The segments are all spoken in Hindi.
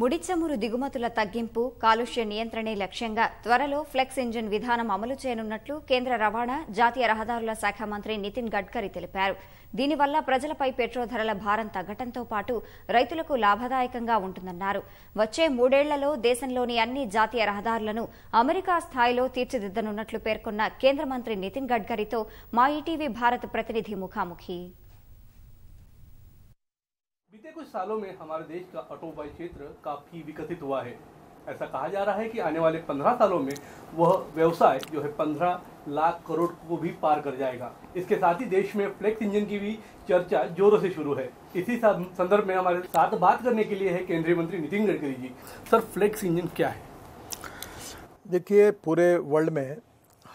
ముడిచమురు దిగుమతుల తగ్గింపు కాలుష్య నియంత్రణే లక్ష్యంగా త్వరలో ఫ్లెక్స్ ఇంజిన్ విధానం అమలు చేయనున్నట్లు కేంద్ర రవాణా జాతీయ రహదారుల శాఖ మంత్రి నితిన్ గడ్కరీ తెలిపారు దీనివల్ల ప్రజలపై పెట్రోల్ ధరల భారం తగ్గడంతో పాటు రైతులకు లాభదాయకంగా ఉంటుందన్నారు వచ్చే మూడేళ్లలో దేశంలోని అన్ని జాతీయ రహదారులను అమెరికా స్థాయిలో తీర్చిదిద్దనున్నట్లు పేర్కొన్న కేంద్ర మంత్రి నితిన్ గడ్కరీతో మా ఈటీవీ భారత్ ప్రతినిధి ముఖాముఖి बीते कुछ सालों में हमारे देश का ऑटोमोबाइल क्षेत्र काफी विकसित हुआ है ऐसा कहा जा रहा है कि आने वाले पंद्रह सालों में वह व्यवसाय जो है पंद्रह लाख करोड़ को भी पार कर जाएगा इसके साथ ही देश में फ्लेक्स इंजन की भी चर्चा जोरों से शुरू है इसी संदर्भ में हमारे साथ बात करने के लिए है केंद्रीय मंत्री Nitin Gadkari ji sir flex engine क्या है देखिए पूरे वर्ल्ड में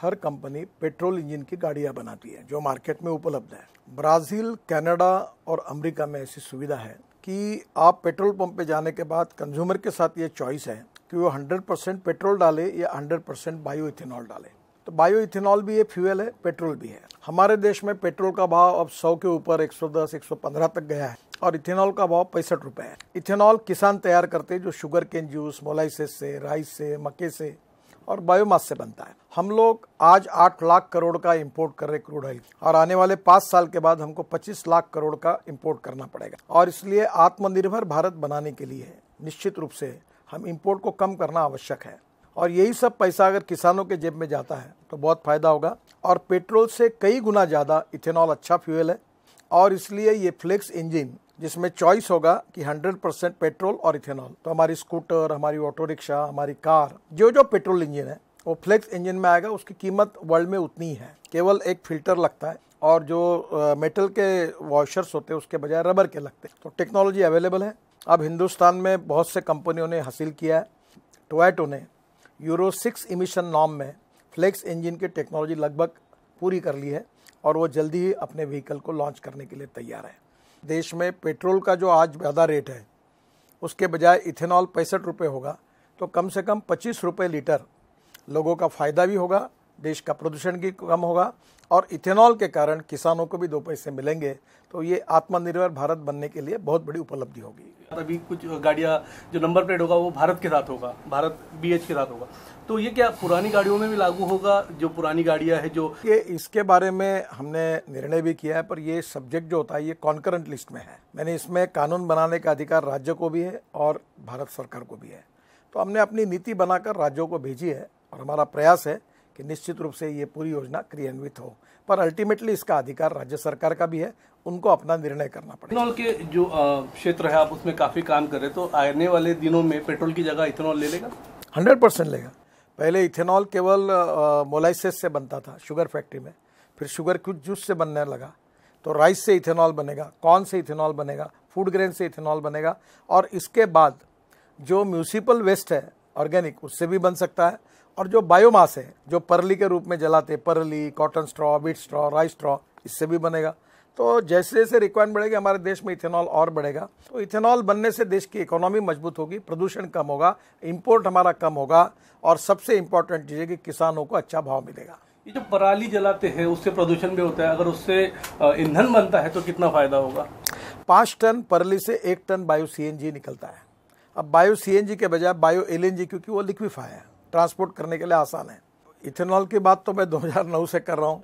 हर कंपनी पेट्रोल इंजन की गाड़ियां बनाती है जो मार्केट में उपलब्ध है ब्राज़ील कनाडा और अमेरिका में ऐसी सुविधा है कि आप पेट्रोल पंप पे जाने के बाद कंज्यूमर के साथ ये चॉइस है कि वो 100 परसेंट पेट्रोल डाले या 100 परसेंट बायो इथेनॉल डाले तो बायो इथेनॉल भी ये फ्यूल है पेट्रोल भी है हमारे देश में पेट्रोल का भाव अब 100 के ऊपर 110 115 तक गया है और इथेनॉल का भाव पैंसठ रुपये है इथेनॉल किसान तैयार करते हैं जो शुगर केन जूस मोलाइसिस से राइस से मक्के से और बायोमास से बनता है हम लोग आज आठ लाख करोड़ का इंपोर्ट कर रहे क्रूड ऑयल और आने वाले पांच साल के बाद हमको पच्चीस लाख करोड़ का इंपोर्ट करना पड़ेगा और इसलिए आत्मनिर्भर भारत बनाने के लिए निश्चित रूप से हम इम्पोर्ट को कम करना आवश्यक है और यही सब पैसा अगर किसानों के जेब में जाता है तो बहुत फायदा होगा और पेट्रोल से कई गुना ज़्यादा इथेनॉल अच्छा फ्यूल है और इसलिए ये फ्लेक्स इंजन जिसमें चॉइस होगा कि 100 परसेंट पेट्रोल और इथेनॉल तो हमारी स्कूटर हमारी ऑटो रिक्शा हमारी कार जो जो पेट्रोल इंजन है वो फ्लेक्स इंजन में आएगा उसकी कीमत वर्ल्ड में उतनी है केवल एक फिल्टर लगता है और जो मेटल के वॉशर्स होते हैं उसके बजाय रबर के लगते हैं तो टेक्नोलॉजी अवेलेबल है अब हिंदुस्तान में बहुत से कंपनियों ने हासिल किया है टोयटो ने यूरो सिक्स इमिशन नॉम में फ्लेक्स इंजन की टेक्नोलॉजी लगभग पूरी कर ली है और वो जल्दी ही अपने व्हीकल को लॉन्च करने के लिए तैयार है देश में पेट्रोल का जो आज ज़्यादा रेट है उसके बजाय इथेनॉल पैंसठ रुपये होगा तो कम से कम पच्चीस रुपये लीटर लोगों का फ़ायदा भी होगा देश का प्रदूषण भी कम होगा और इथेनॉल के कारण किसानों को भी दो पैसे मिलेंगे तो ये आत्मनिर्भर भारत बनने के लिए बहुत बड़ी उपलब्धि होगी अभी कुछ गाड़ियाँ जो नंबर प्लेट होगा वो भारत के साथ होगा भारत बी के साथ होगा तो ये क्या पुरानी गाड़ियों में भी लागू होगा जो पुरानी गाड़ियाँ है जो ये इसके बारे में हमने निर्णय भी किया है पर ये सब्जेक्ट जो होता है ये कॉन्करेंट लिस्ट में है मैंने इसमें कानून बनाने का अधिकार राज्य को भी है और भारत सरकार को भी है तो हमने अपनी नीति बनाकर राज्यों को भेजी है और हमारा प्रयास है कि निश्चित रूप से ये पूरी योजना क्रियान्वित हो पर अल्टीमेटली इसका अधिकार राज्य सरकार का भी है उनको अपना निर्णय करना पड़ेगा इथेनॉल के जो क्षेत्र है आप उसमें काफ़ी काम कर रहे तो आने वाले दिनों में पेट्रोल की जगह इथेनॉल ले लेगा हंड्रेड परसेंट लेगा पहले इथेनॉल केवल मोलाइसिस से बनता था शुगर फैक्ट्री में फिर शुगर क्यूज जूस से बनने लगा तो राइस से इथेनॉल बनेगा कॉर्न से इथेनॉल बनेगा फूड ग्रेन से इथेनॉल बनेगा और इसके बाद जो म्यूनसिपल वेस्ट है ऑर्गेनिक उससे भी बन सकता है और जो बायोमास है जो परली के रूप में जलाते परली cotton straw beet straw rice straw इससे भी बनेगा तो जैसे जैसे रिक्वायरमेंट बढ़ेगी हमारे देश में इथेनॉल और बढ़ेगा तो इथेनॉल बनने से देश की इकोनॉमी मजबूत होगी प्रदूषण कम होगा इम्पोर्ट हमारा कम होगा और सबसे इम्पोर्टेंट चीज़ है कि किसानों को अच्छा भाव मिलेगा ये जो पराली जलाते हैं उससे प्रदूषण भी होता है अगर उससे ईंधन बनता है तो कितना फायदा होगा पाँच टन परली से एक टन बायो सी निकलता है अब बायो सी के बजाय बायो एल क्योंकि वो लिक्विफाई है ट्रांसपोर्ट करने के लिए आसान है इथेनॉल की बात तो मैं 2009 से कर रहा हूँ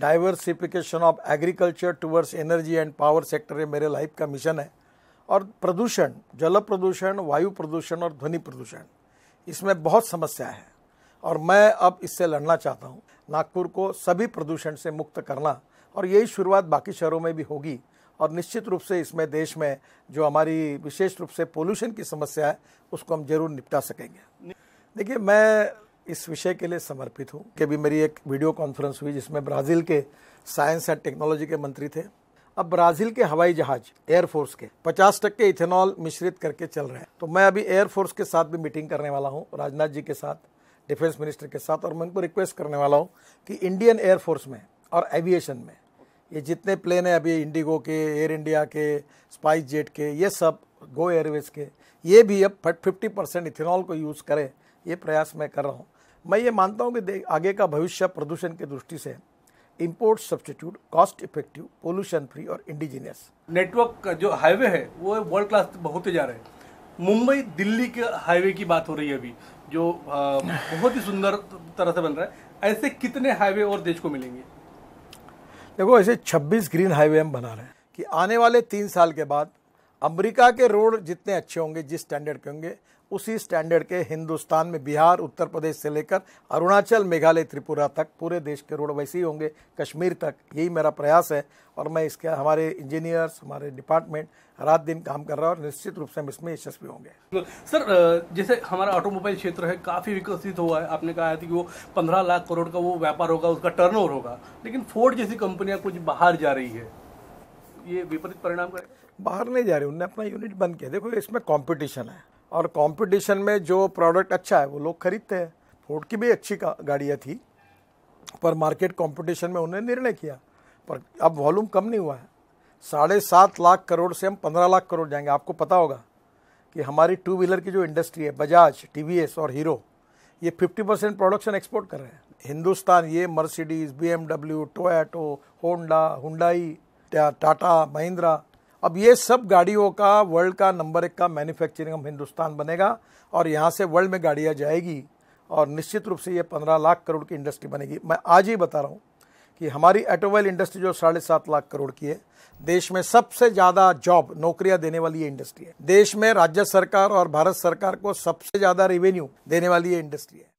diversification of agriculture towards energy and power sector ये मेरे लाइफ का मिशन है और प्रदूषण जल प्रदूषण वायु प्रदूषण और ध्वनि प्रदूषण इसमें बहुत समस्या है और मैं अब इससे लड़ना चाहता हूँ नागपुर को सभी प्रदूषण से मुक्त करना और यही शुरुआत बाकी शहरों में भी होगी और निश्चित रूप से इसमें देश में जो हमारी विशेष रूप से पोल्यूशन की समस्या है उसको हम जरूर निपटा सकेंगे देखिए मैं इस विषय के लिए समर्पित हूँ कि अभी मेरी एक वीडियो कॉन्फ्रेंस हुई जिसमें ब्राज़ील के साइंस एंड टेक्नोलॉजी के मंत्री थे अब ब्राज़ील के हवाई जहाज एयरफोर्स के पचास टक्के इथेनॉल मिश्रित करके चल रहे हैं तो मैं अभी एयरफोर्स के साथ भी मीटिंग करने वाला हूँ राजनाथ जी के साथ डिफेंस मिनिस्टर के साथ और मैं उनको रिक्वेस्ट करने वाला हूँ कि इंडियन एयरफोर्स में और एविएशन में ये जितने प्लेन हैं अभी इंडिगो के एयर इंडिया के स्पाइस जेट के ये सब गो एयरवेज के ये भी अब फिफ्टी परसेंट इथेनॉल को यूज़ करें ये प्रयास मैं कर रहा हूँ मैं ये मानता हूँ कि आगे का भविष्य प्रदूषण की दृष्टि से import substitute cost effective pollution free और इंडिजीनियस नेटवर्क का जो हाईवे है वो वर्ल्ड क्लास होते जा रहे हैं मुंबई दिल्ली के हाईवे की बात हो रही है अभी जो बहुत ही सुंदर तरह से बन रहा है ऐसे कितने हाईवे और देश को मिलेंगे देखो ऐसे 26 ग्रीन हाईवे हम बना रहे हैं कि आने वाले तीन साल के बाद अमेरिका के रोड जितने अच्छे होंगे जिस स्टैंडर्ड के होंगे उसी स्टैंडर्ड के हिंदुस्तान में बिहार उत्तर प्रदेश से लेकर अरुणाचल मेघालय त्रिपुरा तक पूरे देश के रोड वैसे ही होंगे कश्मीर तक यही मेरा प्रयास है और मैं इसके हमारे इंजीनियर्स हमारे डिपार्टमेंट रात दिन काम कर रहा है और निश्चित रूप से हम इसमें यशस्वी होंगे सर जैसे हमारा ऑटोमोबाइल क्षेत्र है काफ़ी विकसित हुआ है आपने कहा था कि वो पंद्रह लाख करोड़ का वो व्यापार होगा उसका टर्नओवर होगा लेकिन फोर्ड जैसी कंपनियां कुछ बाहर जा रही है ये विपरीत परिणाम करें बाहर नहीं जा रहे उनने अपना यूनिट बंद किया देखो इसमें कॉम्पिटिशन है और कॉम्पिटिशन में जो प्रोडक्ट अच्छा है वो लोग खरीदते हैं फोर्ड की भी अच्छी गाड़ियाँ थी पर मार्केट कॉम्पिटिशन में उन्होंने निर्णय किया पर अब वॉल्यूम कम नहीं हुआ है साढ़े सात लाख करोड़ से हम पंद्रह लाख करोड़ जाएंगे आपको पता होगा कि हमारी टू व्हीलर की जो इंडस्ट्री है बजाज टी और हीरो ये 50 परसेंट प्रोडक्शन एक्सपोर्ट कर रहे हैं हिंदुस्तान ये Mercedes B M W Toyota Honda Hyundai Tata Mahindra अब ये सब गाड़ियों का वर्ल्ड का नंबर एक का मैन्युफैक्चरिंग हम हिंदुस्तान बनेगा और यहाँ से वर्ल्ड में गाड़ियाँ जाएगी और निश्चित रूप से ये पंद्रह लाख करोड़ की इंडस्ट्री बनेगी मैं आज ही बता रहा हूँ कि हमारी ऑटोमोबाइल इंडस्ट्री जो साढ़े सात लाख करोड़ की है देश में सबसे ज़्यादा जॉब नौकरियां देने वाली ये इंडस्ट्री है देश में राज्य सरकार और भारत सरकार को सबसे ज़्यादा रेवेन्यू देने वाली ये इंडस्ट्री है